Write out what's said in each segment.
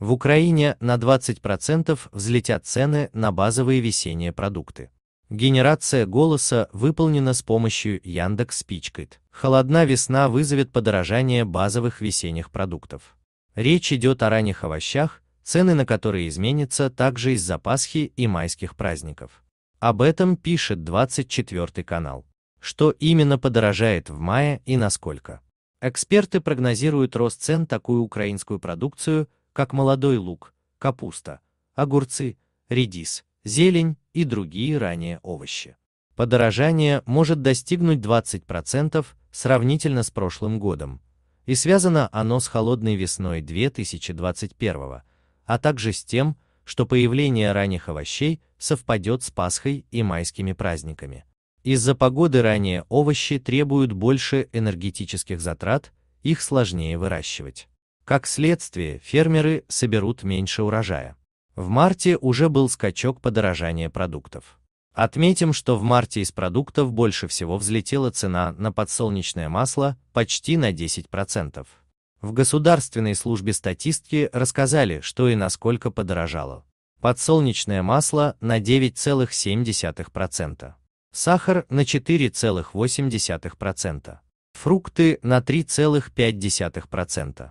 В Украине на 20% взлетят цены на базовые весенние продукты. Генерация голоса выполнена с помощью Яндекс Пичкает. Холодна весна вызовет подорожание базовых весенних продуктов. Речь идет о ранних овощах, цены на которые изменятся также из-за Пасхи и майских праздников. Об этом пишет 24 канал. Что именно подорожает в мае и насколько? Эксперты прогнозируют рост цен такую украинскую продукцию – как молодой лук, капуста, огурцы, редис, зелень и другие ранее овощи. Подорожание может достигнуть 20% сравнительно с прошлым годом, и связано оно с холодной весной 2021, а также с тем, что появление ранних овощей совпадет с Пасхой и майскими праздниками. Из-за погоды ранее овощи требуют больше энергетических затрат, их сложнее выращивать. Как следствие, фермеры соберут меньше урожая. В марте уже был скачок подорожания продуктов. Отметим, что в марте из продуктов больше всего взлетела цена на подсолнечное масло почти на 10%. В Государственной службе статистики рассказали, что и насколько подорожало. Подсолнечное масло на 9,7%, сахар на 4,8%, фрукты на 3,5%.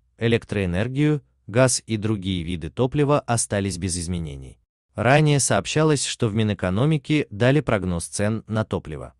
электроэнергию, газ и другие виды топлива остались без изменений. Ранее сообщалось, что в Минэкономике дали прогноз цен на топливо.